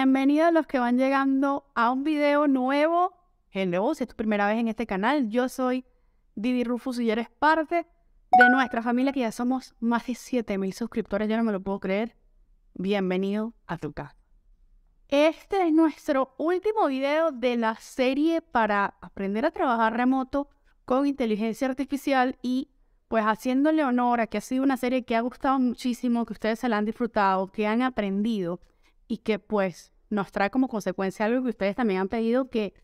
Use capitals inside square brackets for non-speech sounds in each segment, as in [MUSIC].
Bienvenidos los que van llegando a un video nuevo. Hello, si es tu primera vez en este canal, yo soy Didi Rufus y eres parte de nuestra familia que ya somos más de 7000 suscriptores, yo no me lo puedo creer. Bienvenido a tu casa. Este es nuestro último video de la serie para aprender a trabajar remoto con inteligencia artificial y pues haciéndole honor a que ha sido una serie que ha gustado muchísimo, que ustedes se la han disfrutado, que han aprendido y que pues nos trae como consecuencia algo que ustedes también han pedido, que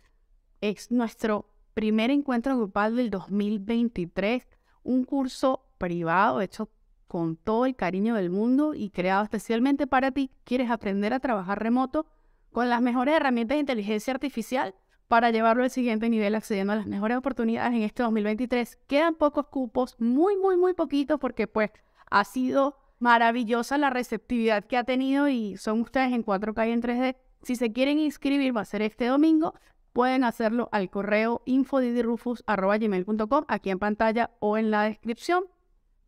es nuestro primer encuentro grupal del 2023, un curso privado hecho con todo el cariño del mundo y creado especialmente para ti. ¿Quieres aprender a trabajar remoto con las mejores herramientas de inteligencia artificial? para llevarlo al siguiente nivel accediendo a las mejores oportunidades en este 2023. Quedan pocos cupos, muy, muy, muy poquitos, porque pues ha sido maravillosa la receptividad que ha tenido y son ustedes en 4K y en 3D. Si se quieren inscribir, va a ser este domingo. Pueden hacerlo al correo infodidirufus.com aquí en pantalla o en la descripción.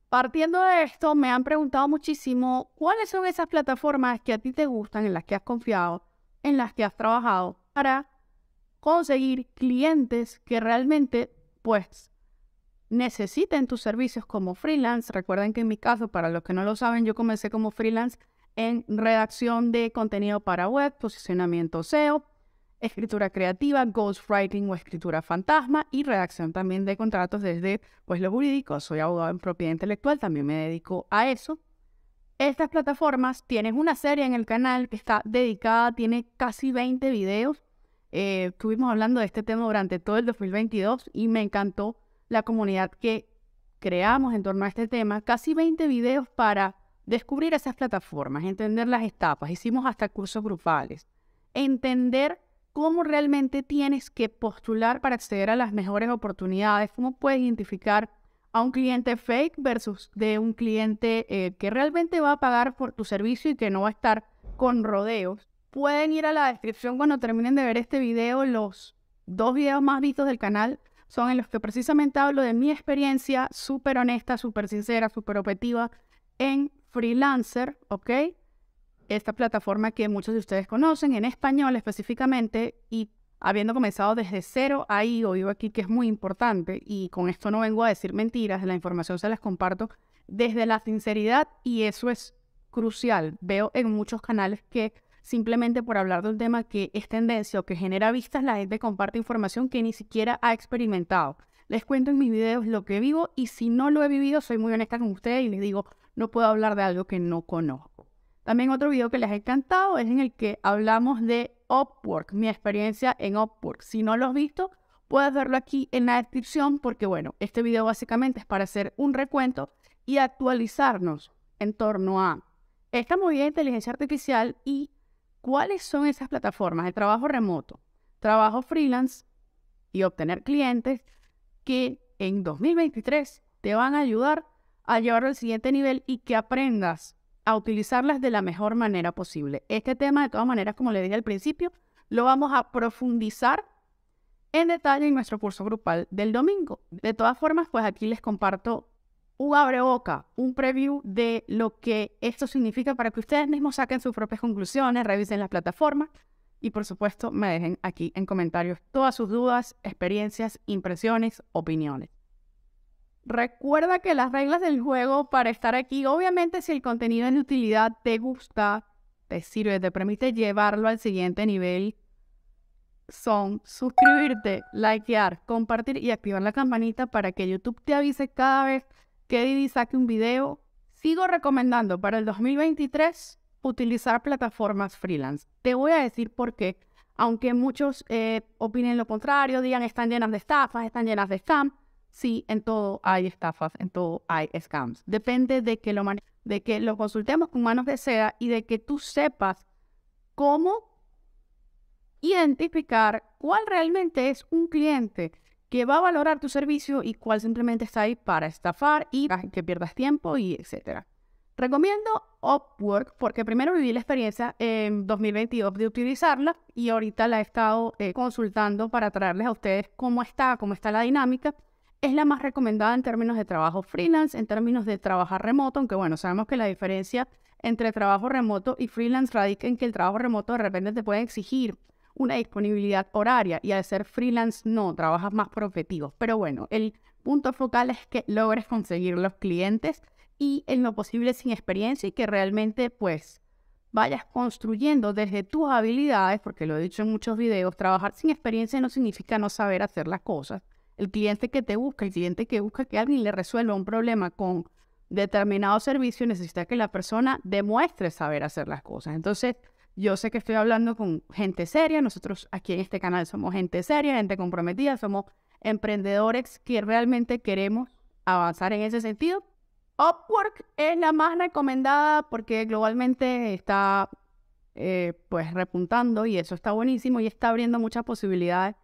Partiendo de esto, me han preguntado muchísimo cuáles son esas plataformas que a ti te gustan, en las que has confiado, en las que has trabajado para conseguir clientes que realmente pues necesiten tus servicios como freelance. Recuerden que en mi caso, para los que no lo saben, yo comencé como freelance en redacción de contenido para web, posicionamiento SEO, escritura creativa, ghostwriting o escritura fantasma y redacción también de contratos desde pues lo jurídico. Soy abogado en propiedad intelectual, también me dedico a eso. Estas plataformas, tienes una serie en el canal que está dedicada, tiene casi 20 videos. Eh, estuvimos hablando de este tema durante todo el 2022 y me encantó la comunidad que creamos en torno a este tema, casi 20 videos para descubrir esas plataformas, entender las etapas, hicimos hasta cursos grupales, entender cómo realmente tienes que postular para acceder a las mejores oportunidades, cómo puedes identificar a un cliente fake versus de un cliente eh, que realmente va a pagar por tu servicio y que no va a estar con rodeos. Pueden ir a la descripción cuando terminen de ver este video, los dos videos más vistos del canal son en los que precisamente hablo de mi experiencia súper honesta, súper sincera, súper objetiva en Freelancer, ¿ok? Esta plataforma que muchos de ustedes conocen, en español específicamente, y habiendo comenzado desde cero ahí, oigo aquí que es muy importante, y con esto no vengo a decir mentiras, la información se las comparto desde la sinceridad y eso es crucial. Veo en muchos canales que simplemente por hablar de un tema que es tendencia o que genera vistas, la gente comparte información que ni siquiera ha experimentado. Les cuento en mis videos lo que vivo y si no lo he vivido, soy muy honesta con ustedes y les digo, no puedo hablar de algo que no conozco. También otro video que les he encantado es en el que hablamos de Upwork, mi experiencia en Upwork. Si no lo has visto, puedes verlo aquí en la descripción porque bueno, este video básicamente es para hacer un recuento y actualizarnos en torno a esta movida de inteligencia artificial y cuáles son esas plataformas de trabajo remoto, trabajo freelance y obtener clientes que en 2023 te van a ayudar a llevarlo al siguiente nivel y que aprendas a utilizarlas de la mejor manera posible. Este tema, de todas maneras, como le dije al principio, lo vamos a profundizar en detalle en nuestro curso grupal del domingo. De todas formas, pues aquí les comparto un abre boca, un preview de lo que esto significa para que ustedes mismos saquen sus propias conclusiones, revisen las plataformas y por supuesto me dejen aquí en comentarios todas sus dudas, experiencias, impresiones, opiniones. Recuerda que las reglas del juego para estar aquí, obviamente si el contenido en de utilidad, te gusta, te sirve, te permite llevarlo al siguiente nivel, son suscribirte, likear, compartir y activar la campanita para que YouTube te avise cada vez que Didi saque un video. Sigo recomendando para el 2023 utilizar plataformas freelance. Te voy a decir por qué. Aunque muchos eh, opinen lo contrario, digan están llenas de estafas, están llenas de scams. Sí, en todo hay estafas, en todo hay scams. Depende de que lo, de que lo consultemos con manos de seda y de que tú sepas cómo identificar cuál realmente es un cliente va a valorar tu servicio y cuál simplemente está ahí para estafar y que pierdas tiempo y etcétera. Recomiendo Upwork porque primero viví la experiencia en 2022 de utilizarla y ahorita la he estado eh, consultando para traerles a ustedes cómo está, cómo está la dinámica. Es la más recomendada en términos de trabajo freelance, en términos de trabajar remoto, aunque bueno, sabemos que la diferencia entre trabajo remoto y freelance radica en que el trabajo remoto de repente te puede exigir una disponibilidad horaria y al ser freelance no, trabajas más por objetivos. Pero bueno, el punto focal es que logres conseguir los clientes y en lo posible sin experiencia y que realmente pues vayas construyendo desde tus habilidades, porque lo he dicho en muchos videos, trabajar sin experiencia no significa no saber hacer las cosas. El cliente que te busca, el cliente que busca que alguien le resuelva un problema con determinado servicio necesita que la persona demuestre saber hacer las cosas. Entonces, yo sé que estoy hablando con gente seria, nosotros aquí en este canal somos gente seria, gente comprometida, somos emprendedores que realmente queremos avanzar en ese sentido. Upwork es la más recomendada porque globalmente está eh, pues repuntando y eso está buenísimo y está abriendo muchas posibilidades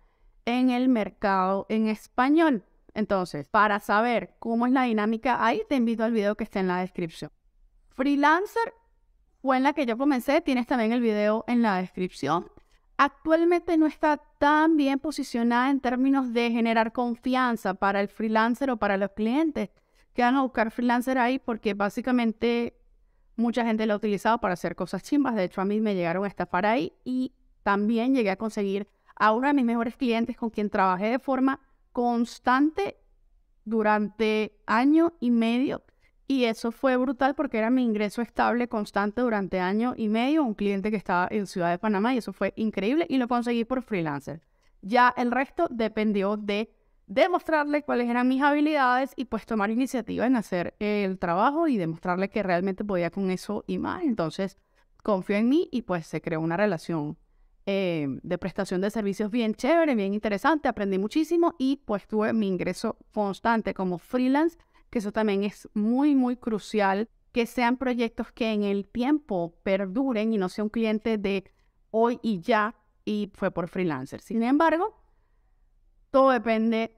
en el mercado en español. Entonces, para saber cómo es la dinámica ahí, te invito al video que está en la descripción. Freelancer o en la que yo comencé. Tienes también el video en la descripción. Actualmente no está tan bien posicionada en términos de generar confianza para el freelancer o para los clientes que van a buscar freelancer ahí porque básicamente mucha gente lo ha utilizado para hacer cosas chimbas. De hecho, a mí me llegaron a estafar ahí y también llegué a conseguir a uno de mis mejores clientes con quien trabajé de forma constante durante año y medio y eso fue brutal porque era mi ingreso estable constante durante año y medio, un cliente que estaba en Ciudad de Panamá y eso fue increíble y lo conseguí por freelancer. Ya el resto dependió de demostrarle cuáles eran mis habilidades y pues tomar iniciativa en hacer el trabajo y demostrarle que realmente podía con eso y más. Entonces confió en mí y pues se creó una relación eh, de prestación de servicios bien chévere, bien interesante, aprendí muchísimo y pues tuve mi ingreso constante como freelance que eso también es muy, muy crucial, que sean proyectos que en el tiempo perduren y no sea un cliente de hoy y ya y fue por freelancer. Sin embargo, todo depende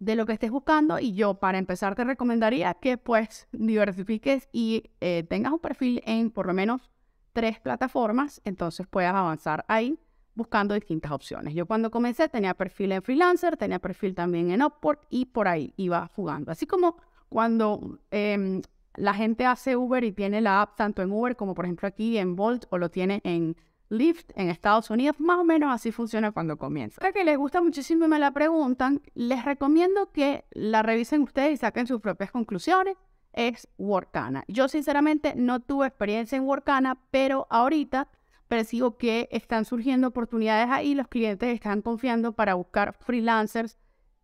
de lo que estés buscando y yo para empezar te recomendaría que pues diversifiques y eh, tengas un perfil en por lo menos tres plataformas, entonces puedas avanzar ahí buscando distintas opciones. Yo cuando comencé tenía perfil en freelancer, tenía perfil también en Upwork y por ahí iba jugando. Así como cuando em, la gente hace Uber y tiene la app tanto en Uber como por ejemplo aquí en Bolt o lo tiene en Lyft en Estados Unidos, más o menos así funciona cuando comienza. La que les gusta muchísimo y me la preguntan, les recomiendo que la revisen ustedes y saquen sus propias conclusiones. Es Workana. Yo sinceramente no tuve experiencia en Workana, pero ahorita percibo que están surgiendo oportunidades ahí, los clientes están confiando para buscar freelancers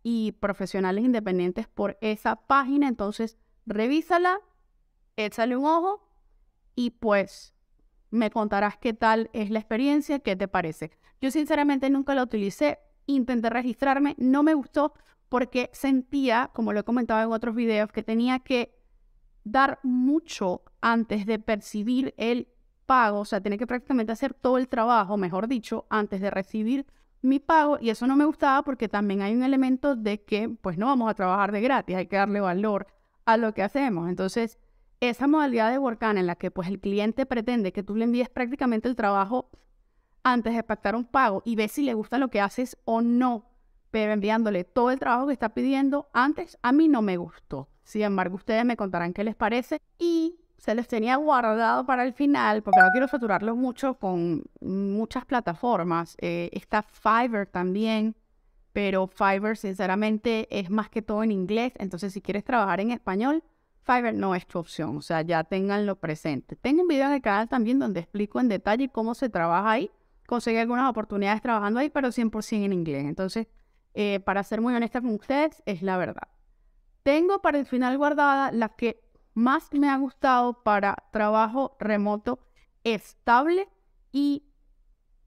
y profesionales independientes por esa página, entonces revísala, échale un ojo y pues me contarás qué tal es la experiencia, qué te parece. Yo sinceramente nunca la utilicé, intenté registrarme, no me gustó porque sentía, como lo he comentado en otros videos, que tenía que dar mucho antes de percibir el pago, o sea, tiene que prácticamente hacer todo el trabajo, mejor dicho, antes de recibir mi pago y eso no me gustaba porque también hay un elemento de que pues no vamos a trabajar de gratis, hay que darle valor a lo que hacemos. Entonces, esa modalidad de Workana en la que pues el cliente pretende que tú le envíes prácticamente el trabajo antes de pactar un pago y ves si le gusta lo que haces o no, pero enviándole todo el trabajo que está pidiendo antes, a mí no me gustó. Sin embargo, ustedes me contarán qué les parece y se les tenía guardado para el final, porque no quiero saturarlo mucho con muchas plataformas. Eh, está Fiverr también, pero Fiverr sinceramente es más que todo en inglés, entonces si quieres trabajar en español, Fiverr no es tu opción, o sea, ya tenganlo presente. Tengo un video en el canal también donde explico en detalle cómo se trabaja ahí. Conseguí algunas oportunidades trabajando ahí, pero 100% en inglés. Entonces, eh, para ser muy honesta con ustedes, es la verdad. Tengo para el final guardada las que más me ha gustado para trabajo remoto estable y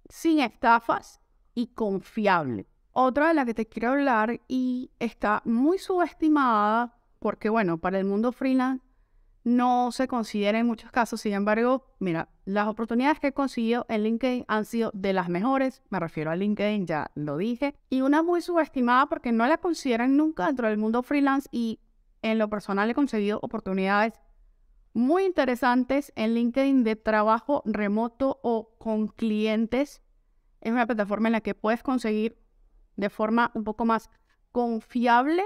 sin estafas y confiable. Otra de la que te quiero hablar y está muy subestimada porque, bueno, para el mundo freelance no se considera en muchos casos. Sin embargo, mira, las oportunidades que he conseguido en LinkedIn han sido de las mejores. Me refiero a LinkedIn, ya lo dije. Y una muy subestimada porque no la consideran nunca dentro del mundo freelance y en lo personal he conseguido oportunidades muy interesantes en LinkedIn de trabajo remoto o con clientes. Es una plataforma en la que puedes conseguir de forma un poco más confiable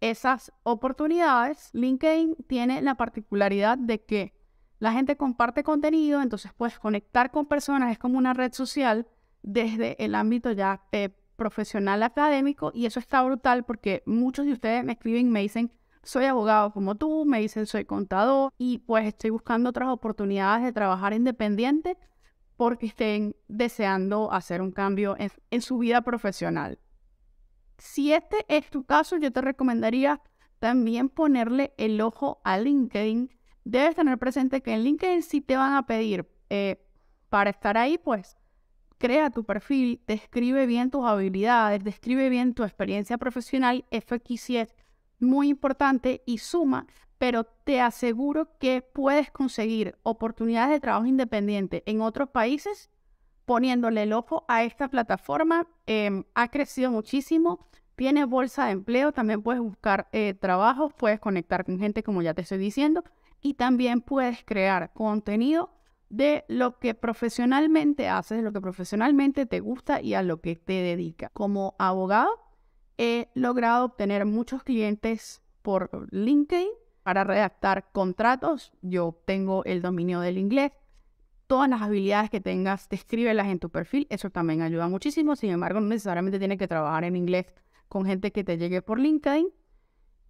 esas oportunidades. LinkedIn tiene la particularidad de que la gente comparte contenido, entonces puedes conectar con personas, es como una red social desde el ámbito ya profesional académico y eso está brutal porque muchos de ustedes me escriben y me dicen, soy abogado como tú, me dicen soy contador y pues estoy buscando otras oportunidades de trabajar independiente porque estén deseando hacer un cambio en, su vida profesional. Si este es tu caso, yo te recomendaría también ponerle el ojo a LinkedIn. Debes tener presente que en LinkedIn sí te van a pedir eh, para estar ahí, pues crea tu perfil, describe bien tus habilidades, describe bien tu experiencia profesional. FX muy importante y suma, pero te aseguro que puedes conseguir oportunidades de trabajo independiente en otros países poniéndole el ojo a esta plataforma. Em, ha crecido muchísimo, tiene bolsa de empleo, también puedes buscar eh, trabajo, trabajos, puedes conectar con gente como ya te estoy diciendo y también puedes crear contenido de lo que profesionalmente haces, de lo que profesionalmente te gusta y a lo que te dedicas. Como abogado, he logrado obtener muchos clientes por LinkedIn para redactar contratos. Yo tengo el dominio del inglés. Todas las habilidades que tengas, descríbelas en tu perfil. Eso también ayuda muchísimo. Sin embargo, no necesariamente tienes que trabajar en inglés con gente que te llegue por LinkedIn.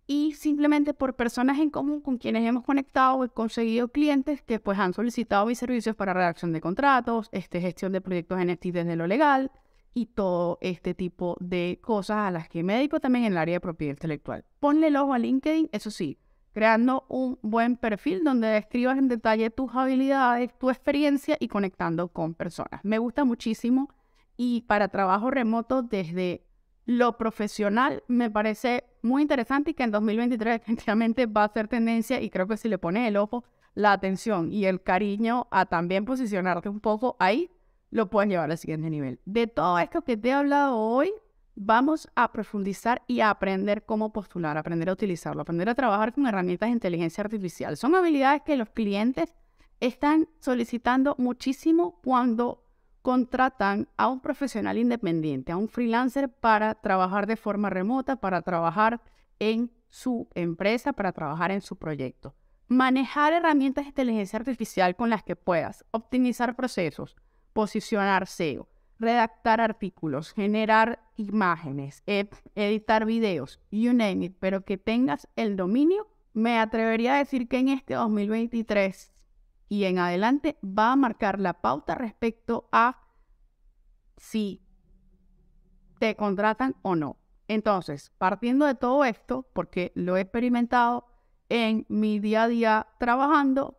Y simplemente por personas en común con quienes hemos conectado, he conseguido clientes que pues han solicitado mis servicios para redacción de contratos, este, gestión de proyectos en este desde lo legal, y todo este tipo de cosas a las que me dedico también en el área de propiedad intelectual. Ponle el ojo a LinkedIn, eso sí, creando un buen perfil donde describas en detalle tus habilidades, tu experiencia y conectando con personas. Me gusta muchísimo y para trabajo remoto desde lo profesional me parece muy interesante y que en 2023 [LAUGHS] definitivamente va a ser tendencia y creo que si le pones el ojo, la atención y el cariño a también posicionarte un poco ahí, lo puedes llevar al siguiente nivel. De todo esto que te he hablado hoy, vamos a profundizar y a aprender cómo postular, aprender a utilizarlo, aprender a trabajar con herramientas de inteligencia artificial. Son habilidades que los clientes están solicitando muchísimo cuando contratan a un profesional independiente, a un freelancer para trabajar de forma remota, para trabajar en su empresa, para trabajar en su proyecto. Manejar herramientas de inteligencia artificial con las que puedas, optimizar procesos, posicionar SEO, redactar artículos, generar imágenes, e-, editar videos, you name it, pero que tengas el dominio, me atrevería a decir que en este 2023 y en adelante va a marcar la pauta respecto a si te contratan o no. Entonces, partiendo de todo esto, porque lo he experimentado en mi día a día trabajando,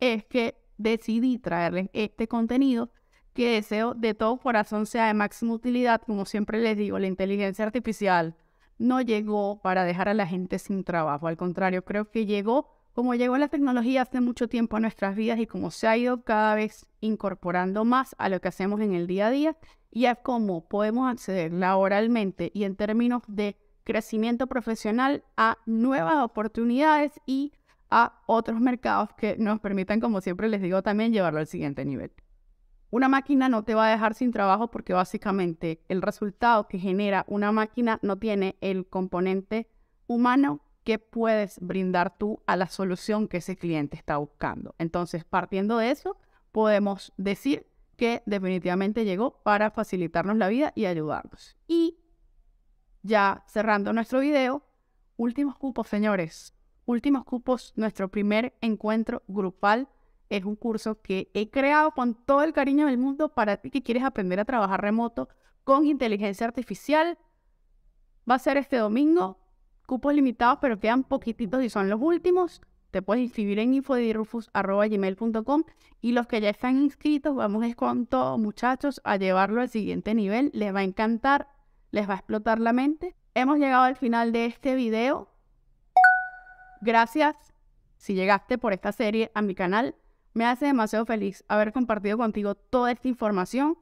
es que decidí traerles este contenido que deseo de todo corazón sea de máxima utilidad. Como siempre les digo, la inteligencia artificial no llegó para dejar a la gente sin trabajo. Al contrario, creo que llegó como llegó la tecnología hace mucho tiempo a nuestras vidas y como se ha ido cada vez incorporando más a lo que hacemos en el día a día y es cómo podemos acceder laboralmente y en términos de crecimiento profesional a nuevas oportunidades y a otros mercados que nos permitan, como siempre les digo, también llevarlo al siguiente nivel. Una máquina no te va a dejar sin trabajo porque básicamente el resultado que genera una máquina no tiene el componente humano que puedes brindar tú a la solución que ese cliente está buscando. Entonces, partiendo de eso, podemos decir que definitivamente llegó para facilitarnos la vida y ayudarnos. Y ya cerrando nuestro video, últimos cupos, señores últimos cupos, nuestro primer encuentro grupal. Es un curso que he creado con todo el cariño del mundo para ti que quieres aprender a trabajar remoto con inteligencia artificial. Va a ser este domingo, cupos limitados, pero quedan poquititos y son los últimos. Te puedes inscribir en infodirufus.com y los que ya están inscritos, vamos con todo, muchachos, a llevarlo al siguiente nivel. Les va a encantar, les va a explotar la mente. Hemos llegado al final de este video. Gracias si llegaste por esta serie a mi canal. Me hace demasiado feliz haber compartido contigo toda esta información.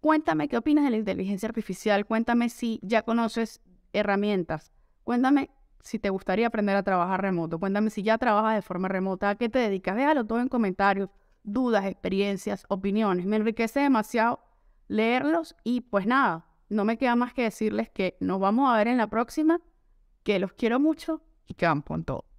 Cuéntame qué opinas de la inteligencia artificial. Cuéntame si ya conoces herramientas. Cuéntame si te gustaría aprender a trabajar remoto. Cuéntame si ya trabajas de forma remota. ¿A qué te dedicas? Déjalo todo en comentarios. Dudas, experiencias, opiniones. Me enriquece demasiado leerlos y pues nada, no me queda más que decirles que nos vamos a ver en la próxima, que los quiero mucho y que en todo.